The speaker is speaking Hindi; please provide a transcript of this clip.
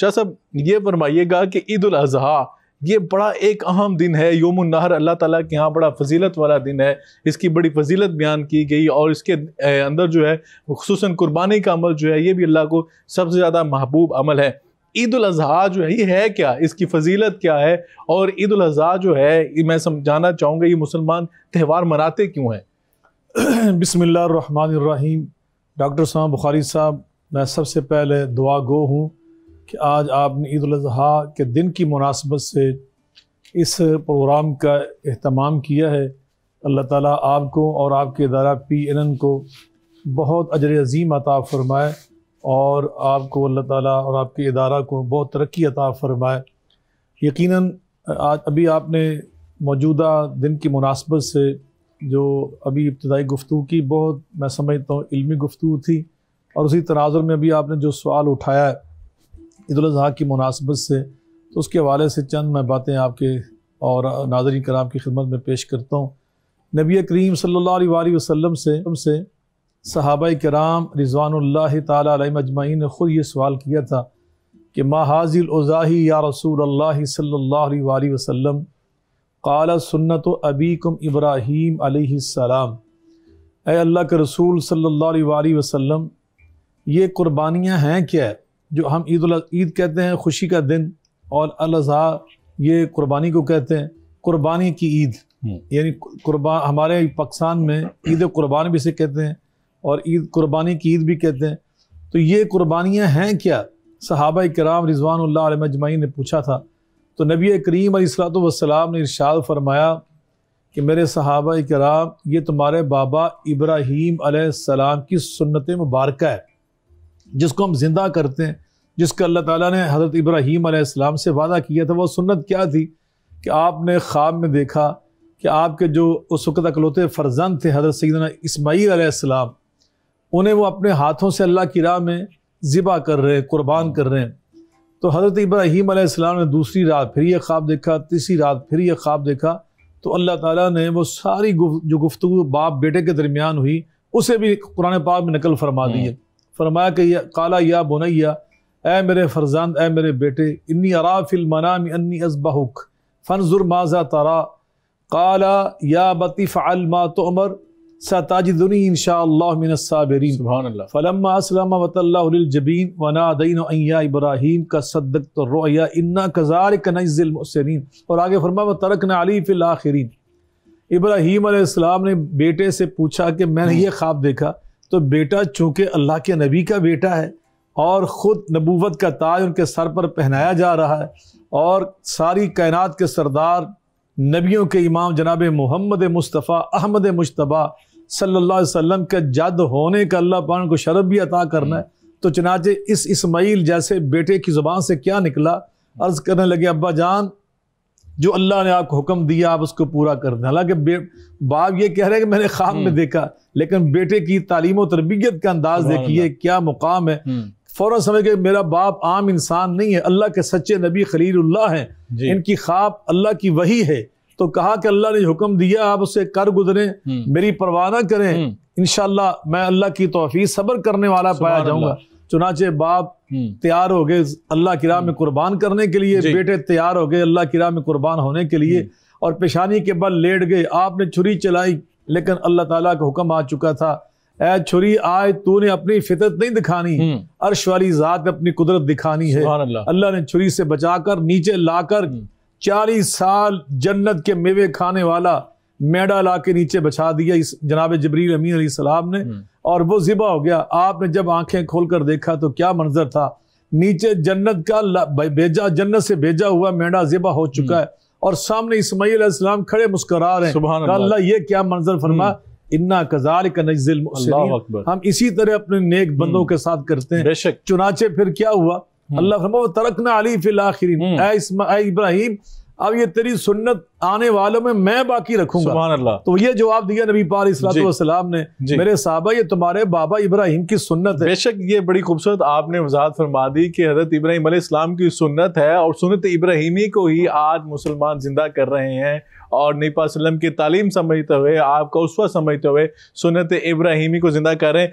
शाह साहब ये फरमाइएगा कि ईद अजहा ये बड़ा एक अहम दिन है योम नहर अल्लाह ताला के यहाँ बड़ा फजीलत वाला दिन है इसकी बड़ी फजीलत बयान की गई और इसके अंदर जो है खूस कुर्बानी का अमल जो है ये भी अल्लाह को सबसे ज़्यादा महबूब अमल है ईद अजहा जो है ये है क्या इसकी फजीलत क्या है और ईद अजहा जो है मैं समझाना चाहूँगा ये मुसलमान त्यौहार मनाते क्यों हैं बसमिल्लर डॉक्टर साहब बुखारी साहब मैं सबसे पहले दुआ गो हूँ कि आज आपने ईद अजी के दिन की मुनासबत से इस प्रोग्राम का अहतमाम किया है अल्लाह ताला आपको और आपके अदारा पी एन एन को बहुत अजर अजीम अता फ़रमाए और आपको अल्लाह ताला और आपके अदारा को बहुत तरक्की अता फ़रमाए यकीनन आज अभी आपने मौजूदा दिन की मुनासबत से जो अभी इब्तदाई गुफ्तु की बहुत मैं समझता हूँ इलमी गुफ्तु थी और उसी तनाजुर में अभी आपने जो सवाल उठाया है ईदाज़ की मुनासबत से तो उसके हवाले से चंद मैं बातें आपके और नाजरी कराम की खिदमत में पेश करता हूँ नबी करीम सल्ला वसम से हमसे सहाब कराम रिजवानल्ला अजमाइन ने ख़ुद ये सवाल किया था कि मा हाजिल उज़ाही या रसूल अल्लाह सल्ला वसम काला सुन्नत अबीकम इब्राहीम सलाम अल्लाह के रसूल सल्ला वसम ये क़ुरबानियाँ हैं क्या जो हम ईद ईद कहते हैं खुशी का दिन और अजहा ये कुर्बानी को कहते हैं कुर्बानी की ईद हम्म। यानी कुर्बान हमारे पाकिस्तान में ईद कुर्बान भी से कहते हैं और ईद कुर्बानी की ईद भी कहते हैं तो ये कुर्बानियाँ हैं क्या सहाबा कराम रिजवान ने पूछा था तो नबी करीम सलाम ने इरशाद फरमाया कि मेरे सहाबा कराम ये तुम्हारे बाबा इब्राहीम सलाम की सुन्नत मुबारक है जिसको हम जिंदा करते हैं जिसका अल्लाह ताला ने हज़रत इब्राहीम आसमाम से वादा किया था वो सुन्नत क्या थी कि आपने ख्वाब में देखा कि आपके जो उस वक्त अकलौते फ़र्जंद थे हज़रत सैदा इसमाईल आसमाम उन्हें वो अपने हाथों से अल्लाह की राह में ज़िबा कर रहे हैं कुर्बान कर रहे हैं तो हज़रत इब्राहीम आसमाम ने दूसरी रात फिर यह ख्वाब देखा तीसरी रात फिर यह ख्वाब देखा तो अल्लाह ताला ने वो सारी गुफ, जो गुफ्तु बाप बेटे के दरमियान हुई उसे भी कुरान पाक में नकल फरमा दी है फरमाया कि काला या बुनैया ए मेरे फरजांद ए मेरे बेटे इन्नी अरा फिलमनाम अन्नी अजबहुक फनजुर माजा तारा काला या बतीफ़ अलमा तो उमर सताजदनी इनशालाबिन फ़लम असलम वतल्लाजबीन अय्या इब्राहिम का सदक तो रोया इन्ना कज़ार कनज़िलमसरीन और आगे फरमा व तरकन अली फ़िल आखिरीन इब्राहीम ने बेटे से पूछा कि मैंने हम्म। ये ख्वाब देखा तो बेटा चूँकि अल्लाह के नबी का बेटा है और ख़ुद नबूवत का ताज उनके सर पर पहनाया जा रहा है और सारी कायनात के सरदार नबियों के इमाम जनाब मोहम्मद मुस्तफ़ा अहमद मुशतबा सल्ला वम के जद होने का अल्लाह पान को शरब भी अता करना है तो चनाचे इस इसमाइल जैसे बेटे की ज़ुबान से क्या निकला अर्ज़ करने लगे अब्बा जान जो अल्लाह ने आपको हुक्म दिया आप उसको पूरा कर दें हालांकि बाप ये कह रहे हैं कि मैंने ख्वाब में हम्म। देखा लेकिन बेटे की तालीम और तरबियत का अंदाज देखिए क्या मुकाम है हम्म। फ़ौरन समझ के मेरा बाप आम इंसान नहीं है अल्लाह के सच्चे नबी खलील्ला हैं इनकी ख्वाब अल्लाह की वही है तो कहा कि अल्लाह ने हुक्म दिया आप उसे कर गुजरें हम्म। मेरी परवाह ना करें इनशाला मैं अल्लाह की तोफ़ी सब्र करने वाला पाया जाऊँगा चुनाचे बाप हम्म। तैयार हो गए अल्लाह की राह में हम्म। कुर्बान करने के लिए बेटे तैयार हो गए अल्लाह की राह में कुर्बान होने के लिए हम्म। और पेशानी के बल लेट गए आपने छुरी चलाई लेकिन अल्लाह ताला का हुक्म आ चुका था ऐ छुरी आए तूने अपनी फितरत नहीं दिखानी अर्श वाली जात अपनी कुदरत दिखानी है अल्लाह ने छुरी से बचाकर नीचे लाकर चालीस साल जन्नत के मेवे खाने वाला मेडा ला के नीचे बचा दिया इस जनाब जबरील अमीन सलाम ने और वो ज़िबा हो गया आपने जब आंखें खोल कर देखा तो क्या मंजर था नीचे जन्नत का भेजा जन्नत से भेजा हुआ मेढा ज़िबा हो चुका हम्म। है और सामने इसमाइल इस्लाम खड़े मुस्करा रहे हैं अल्लाह ये क्या मंजर फरमा हम्म। इन्ना कजार नजिल हम इसी तरह अपने नेक बंदों हम्म। के साथ करते हैं चुनाचे फिर क्या हुआ अल्लाह फरमा तरकना अली फिल आखिरी इब्राहिम अब ये तेरी सुन्नत आने वालों में मैं बाकी रखूंगा अल्लाह तो ये जवाब दिया नबी पार इस्लाम ने मेरे साहबा ये तुम्हारे बाबा इब्राहिम की सुन्नत है बेशक ये बड़ी खूबसूरत आपने वजात फरमा दी कि हजरत इब्राहिम इस्लाम की सुन्नत है और सुन्नत इब्राहिमी को ही आज मुसलमान जिंदा कर रहे हैं और नबी पाक की तालीम समझते हुए आपका उसवा समझते हुए सुनत इब्राहिमी को जिंदा कर रहे हैं